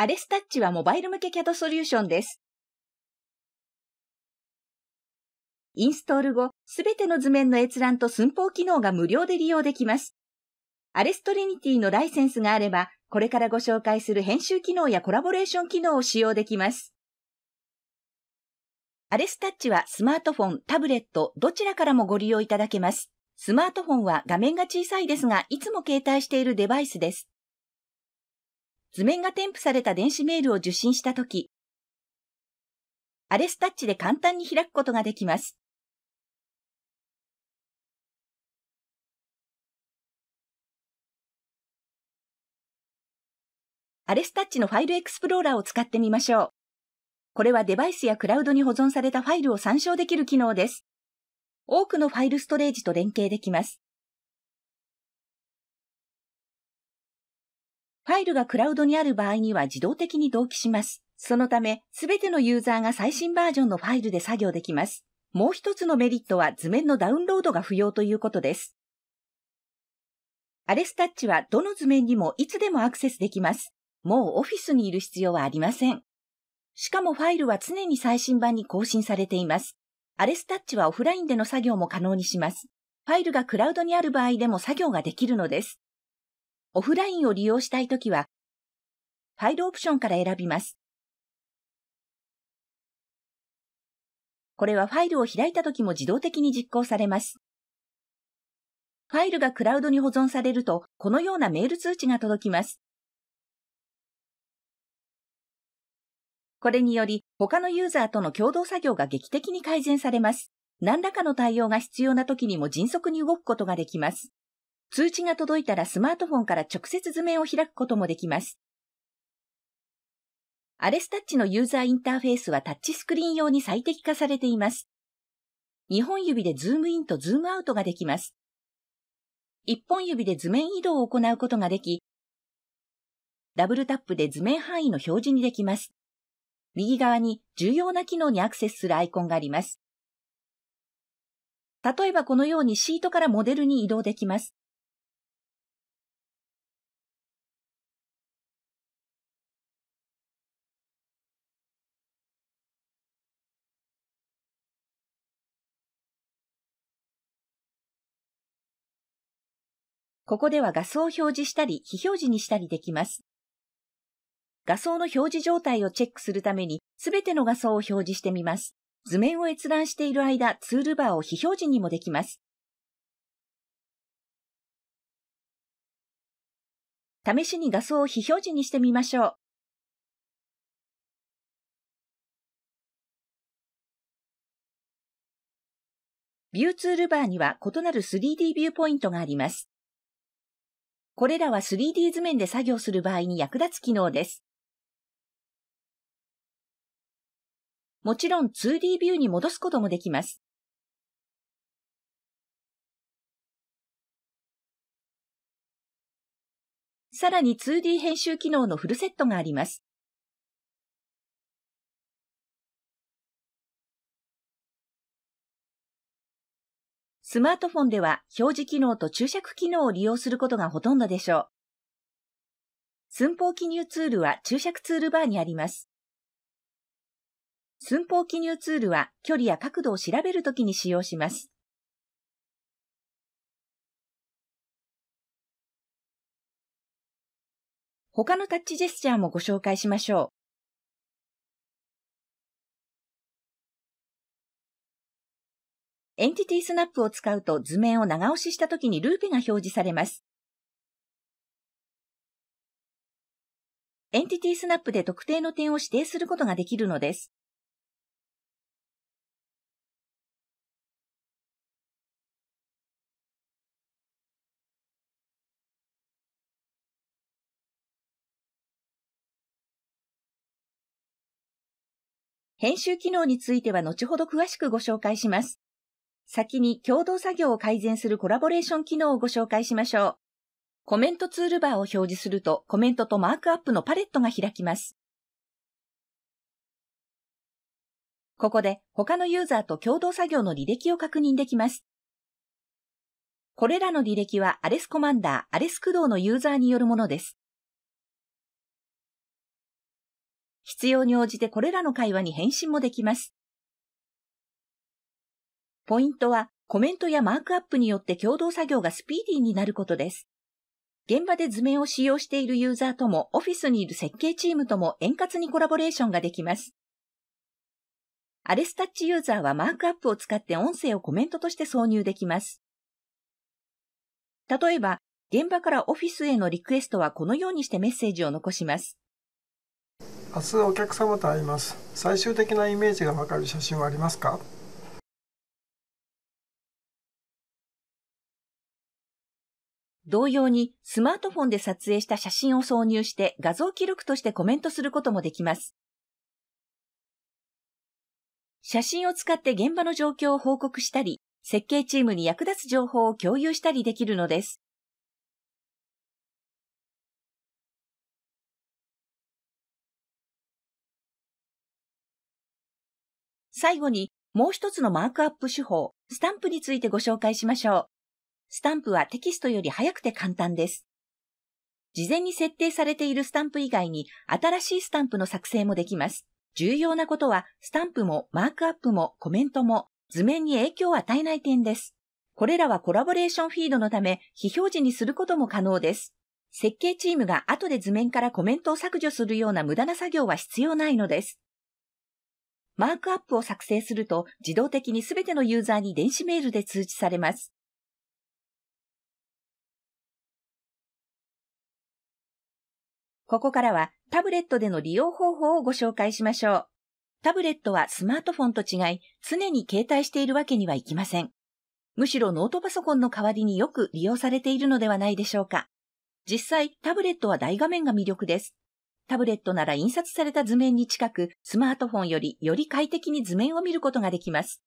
アレスタッチはモバイル向け CAD ソリューションです。インストール後、すべての図面の閲覧と寸法機能が無料で利用できます。アレストリニティのライセンスがあれば、これからご紹介する編集機能やコラボレーション機能を使用できます。アレスタッチはスマートフォン、タブレット、どちらからもご利用いただけます。スマートフォンは画面が小さいですが、いつも携帯しているデバイスです。図面が添付された電子メールを受信したとき、アレスタッチで簡単に開くことができます。アレスタッチのファイルエクスプローラーを使ってみましょう。これはデバイスやクラウドに保存されたファイルを参照できる機能です。多くのファイルストレージと連携できます。ファイルがクラウドにある場合には自動的に同期します。そのため、すべてのユーザーが最新バージョンのファイルで作業できます。もう一つのメリットは図面のダウンロードが不要ということです。アレスタッチはどの図面にもいつでもアクセスできます。もうオフィスにいる必要はありません。しかもファイルは常に最新版に更新されています。アレスタッチはオフラインでの作業も可能にします。ファイルがクラウドにある場合でも作業ができるのです。オフラインを利用したいときは、ファイルオプションから選びます。これはファイルを開いたときも自動的に実行されます。ファイルがクラウドに保存されると、このようなメール通知が届きます。これにより、他のユーザーとの共同作業が劇的に改善されます。何らかの対応が必要な時にも迅速に動くことができます。通知が届いたらスマートフォンから直接図面を開くこともできます。アレスタッチのユーザーインターフェースはタッチスクリーン用に最適化されています。2本指でズームインとズームアウトができます。1本指で図面移動を行うことができ、ダブルタップで図面範囲の表示にできます。右側に重要な機能にアクセスするアイコンがあります。例えばこのようにシートからモデルに移動できます。ここでは画素を表示したり、非表示にしたりできます。画素の表示状態をチェックするために、すべての画素を表示してみます。図面を閲覧している間、ツールバーを非表示にもできます。試しに画素を非表示にしてみましょう。ビューツールバーには異なる 3D ビューポイントがあります。これらは 3D 図面で作業する場合に役立つ機能です。もちろん 2D ビューに戻すこともできます。さらに 2D 編集機能のフルセットがあります。スマートフォンでは表示機能と注釈機能を利用することがほとんどでしょう。寸法記入ツールは注釈ツールバーにあります。寸法記入ツールは距離や角度を調べるときに使用します。他のタッチジェスチャーもご紹介しましょう。エンティティスナップを使うと図面を長押しした時にルーペが表示されます。エンティティスナップで特定の点を指定することができるのです。編集機能については後ほど詳しくご紹介します。先に共同作業を改善するコラボレーション機能をご紹介しましょう。コメントツールバーを表示するとコメントとマークアップのパレットが開きます。ここで他のユーザーと共同作業の履歴を確認できます。これらの履歴はアレスコマンダー、アレス駆動のユーザーによるものです。必要に応じてこれらの会話に返信もできます。ポイントはコメントやマークアップによって共同作業がスピーディーになることです。現場で図面を使用しているユーザーとも、オフィスにいる設計チームとも円滑にコラボレーションができます。アレスタッチユーザーはマークアップを使って音声をコメントとして挿入できます。例えば、現場からオフィスへのリクエストはこのようにしてメッセージを残します。明日お客様と会います。最終的なイメージがわかる写真はありますか同様にスマートフォンで撮影した写真を挿入して画像記録としてコメントすることもできます。写真を使って現場の状況を報告したり、設計チームに役立つ情報を共有したりできるのです。最後にもう一つのマークアップ手法、スタンプについてご紹介しましょう。スタンプはテキストより早くて簡単です。事前に設定されているスタンプ以外に新しいスタンプの作成もできます。重要なことはスタンプもマークアップもコメントも図面に影響を与えない点です。これらはコラボレーションフィードのため非表示にすることも可能です。設計チームが後で図面からコメントを削除するような無駄な作業は必要ないのです。マークアップを作成すると自動的に全てのユーザーに電子メールで通知されます。ここからはタブレットでの利用方法をご紹介しましょう。タブレットはスマートフォンと違い、常に携帯しているわけにはいきません。むしろノートパソコンの代わりによく利用されているのではないでしょうか。実際、タブレットは大画面が魅力です。タブレットなら印刷された図面に近く、スマートフォンよりより快適に図面を見ることができます。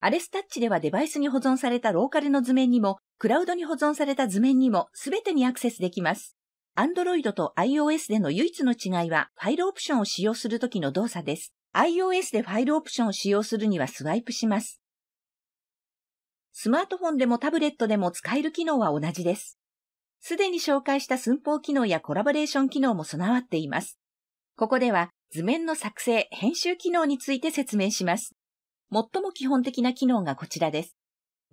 アレスタッチではデバイスに保存されたローカルの図面にも、クラウドに保存された図面にも、すべてにアクセスできます。Android と iOS での唯一の違いは、ファイルオプションを使用するときの動作です。iOS でファイルオプションを使用するにはスワイプします。スマートフォンでもタブレットでも使える機能は同じです。すでに紹介した寸法機能やコラボレーション機能も備わっています。ここでは図面の作成、編集機能について説明します。最も基本的な機能がこちらです。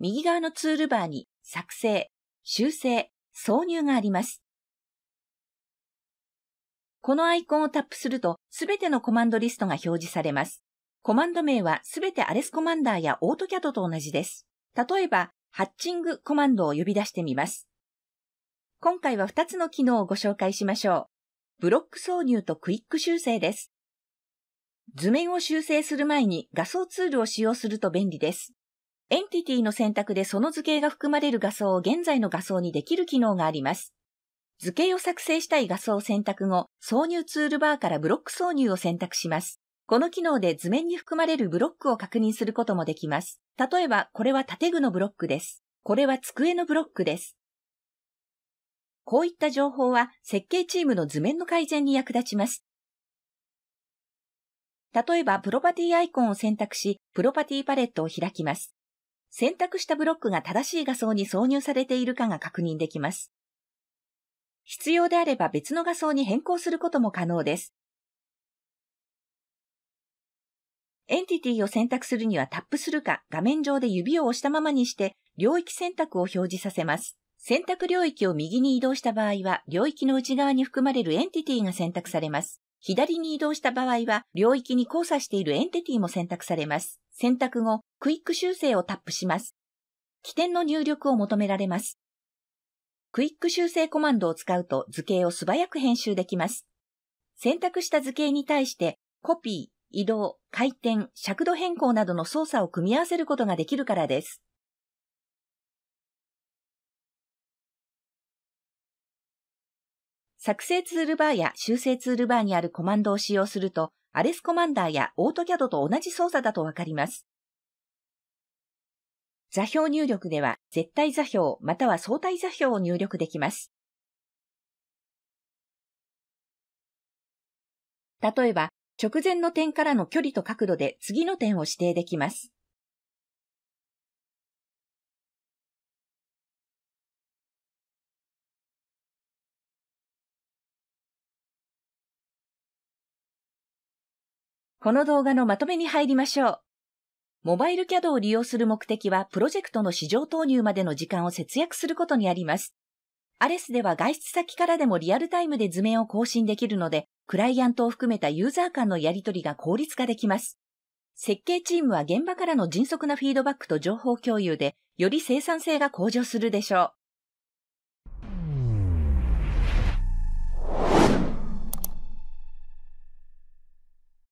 右側のツールバーに作成、修正、挿入があります。このアイコンをタップすると、すべてのコマンドリストが表示されます。コマンド名はすべてアレスコマンダーやオートキャトと同じです。例えば、ハッチングコマンドを呼び出してみます。今回は2つの機能をご紹介しましょう。ブロック挿入とクイック修正です。図面を修正する前に画像ツールを使用すると便利です。エンティティの選択でその図形が含まれる画像を現在の画像にできる機能があります。図形を作成したい画素を選択後、挿入ツールバーからブロック挿入を選択します。この機能で図面に含まれるブロックを確認することもできます。例えば、これは縦具のブロックです。これは机のブロックです。こういった情報は設計チームの図面の改善に役立ちます。例えば、プロパティアイコンを選択し、プロパティパレットを開きます。選択したブロックが正しい画像に挿入されているかが確認できます。必要であれば別の画像に変更することも可能です。エンティティを選択するにはタップするか画面上で指を押したままにして領域選択を表示させます。選択領域を右に移動した場合は領域の内側に含まれるエンティティが選択されます。左に移動した場合は領域に交差しているエンティティも選択されます。選択後、クイック修正をタップします。起点の入力を求められます。クイック修正コマンドを使うと図形を素早く編集できます。選択した図形に対してコピー、移動、回転、尺度変更などの操作を組み合わせることができるからです。作成ツールバーや修正ツールバーにあるコマンドを使用すると、アレスコマンダーやオートキャドと同じ操作だとわかります。座標入力では絶対座標または相対座標を入力できます。例えば、直前の点からの距離と角度で次の点を指定できます。この動画のまとめに入りましょう。モバイル CAD を利用する目的は、プロジェクトの市場投入までの時間を節約することにあります。アレスでは外出先からでもリアルタイムで図面を更新できるので、クライアントを含めたユーザー間のやり取りが効率化できます。設計チームは現場からの迅速なフィードバックと情報共有で、より生産性が向上するでしょう。